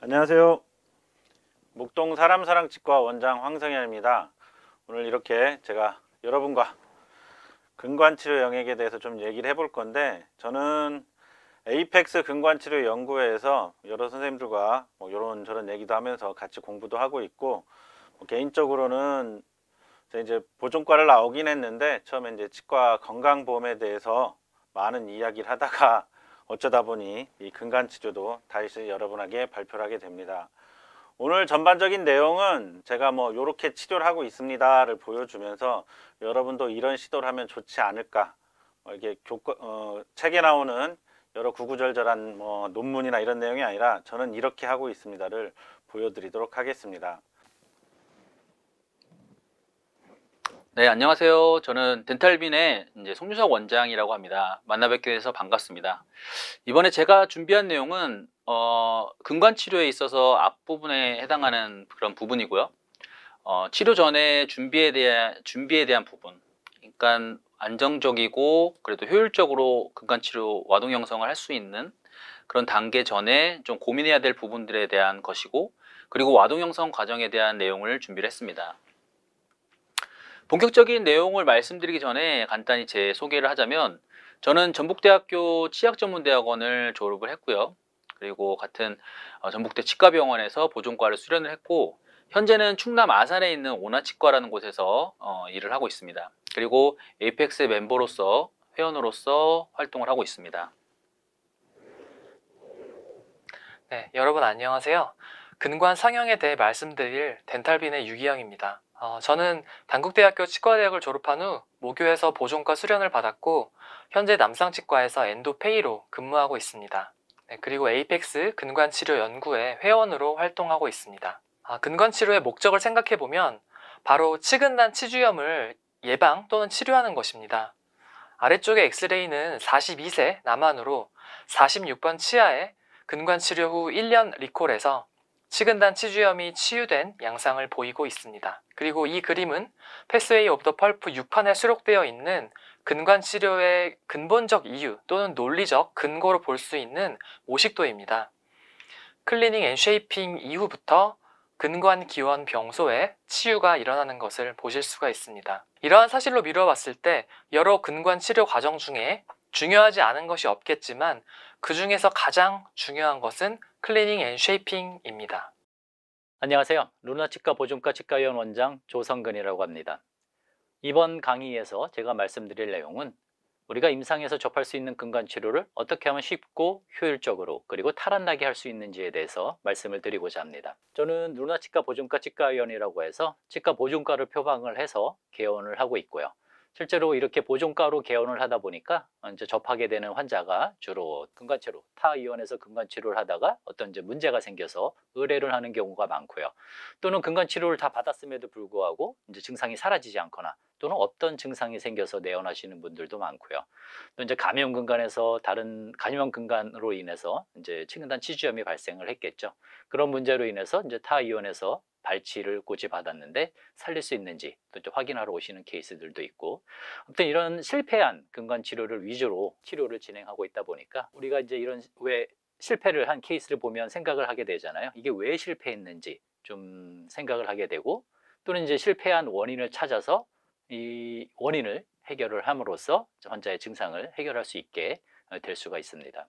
안녕하세요 목동 사람사랑치과 원장 황성현입니다 오늘 이렇게 제가 여러분과 근관치료 영역에 대해서 좀 얘기를 해볼 건데 저는 에이펙스 근관치료 연구회에서 여러 선생님들과 뭐 이런 저런 얘기도 하면서 같이 공부도 하고 있고 뭐 개인적으로는 이제 보존과를 나오긴 했는데 처음에 이제 치과 건강보험에 대해서 많은 이야기를 하다가 어쩌다 보니 이 근간치료도 다시 여러분에게 발표를 하게 됩니다. 오늘 전반적인 내용은 제가 뭐 이렇게 치료를 하고 있습니다를 보여주면서 여러분도 이런 시도를 하면 좋지 않을까 뭐 이게 교과, 어, 책에 나오는 여러 구구절절한 뭐 논문이나 이런 내용이 아니라 저는 이렇게 하고 있습니다를 보여드리도록 하겠습니다. 네, 안녕하세요. 저는 덴탈빈의 이제 송유석 원장이라고 합니다. 만나 뵙게 돼서 반갑습니다. 이번에 제가 준비한 내용은 어, 근관 치료에 있어서 앞부분에 해당하는 그런 부분이고요. 어, 치료 전에 준비에 대한 준비에 대한 부분. 그러니까 안정적이고 그래도 효율적으로 근간 치료 와동 형성을 할 수 있는 그런 단계 전에 좀 고민해야 될 부분들에 대한 것이고 그리고 와동 형성 과정에 대한 내용을 준비를 했습니다. 본격적인 내용을 말씀드리기 전에 간단히 제 소개를 하자면 저는 전북대학교 치약전문대학원을 졸업을 했고요. 그리고 같은 어, 전북대 치과병원에서 보존과를 수련을 했고 현재는 충남 아산에 있는 오나치과라는 곳에서 어, 일을 하고 있습니다. 그리고 에이펙스 멤버로서 회원으로서 활동을 하고 있습니다. 네, 여러분 안녕하세요. 근관 상형에 대해 말씀드릴 덴탈빈의 유기영입니다. 어, 저는 단국대학교 치과대학을 졸업한 후 모교에서 보존과 수련을 받았고 현재 남상치과에서 엔도페이로 근무하고 있습니다. 네, 그리고 에이펙스 근관치료연구회 회원으로 활동하고 있습니다. 아, 근관치료의 목적을 생각해보면 바로 치근단 치주염을 예방 또는 치료하는 것입니다. 아래쪽의 엑스레이는 42세 남한으로 46번 치아에 근관 치료 후 1년 리콜에서 치근단 치주염이 치유된 양상을 보이고 있습니다. 그리고 이 그림은 패스웨이 업더 펄프 6판에 수록되어 있는 근관 치료의 근본적 이유 또는 논리적 근거로 볼 수 있는 오식도입니다. 클리닝 앤 쉐이핑 이후부터 근관 기원 병소에 치유가 일어나는 것을 보실 수가 있습니다. 이러한 사실로 미루어 봤을 때 여러 근관 치료 과정 중에 중요하지 않은 것이 없겠지만 그 중에서 가장 중요한 것은 클리닝 앤 쉐이핑입니다. 안녕하세요. 루나치과 보존과 치과의원 원장 조성근이라고 합니다. 이번 강의에서 제가 말씀드릴 내용은 우리가 임상에서 접할 수 있는 근간 치료를 어떻게 하면 쉽고 효율적으로 그리고 탈환나게 할 수 있는지에 대해서 말씀을 드리고자 합니다. 저는 루나치과 보존과 치과의원이라고 해서 치과 보존과를 표방을 해서 개원을 하고 있고요. 실제로 이렇게 보존가로 개원을 하다 보니까 어, 이제 접하게 되는 환자가 주로 근간체로타 의원에서 근간치료를 하다가 어떤 이제 문제가 생겨서 의뢰를 하는 경우가 많고요. 또는 근간치료를다 받았음에도 불구하고 이제 증상이 사라지지 않거나 또는 어떤 증상이 생겨서 내원하시는 분들도 많고요. 또 이제 감염 근간에서 다른 감염 근간으로 인해서 이제 층단 치주염이 발생을 했겠죠. 그런 문제로 인해서 이제 타 의원에서 발치를 고이받았는데 살릴 수 있는지 또 확인하러 오시는 케이스들도 있고 아무튼 이런 실패한 근간 치료를 위주로 치료를 진행하고 있다 보니까 우리가 이제 이런 왜 실패를 한 케이스를 보면 생각을 하게 되잖아요. 이게 왜 실패했는지 좀 생각을 하게 되고 또는 이제 실패한 원인을 찾아서 이 원인을 해결을 함으로써 환자의 증상을 해결할 수 있게 어, 될 수가 있습니다.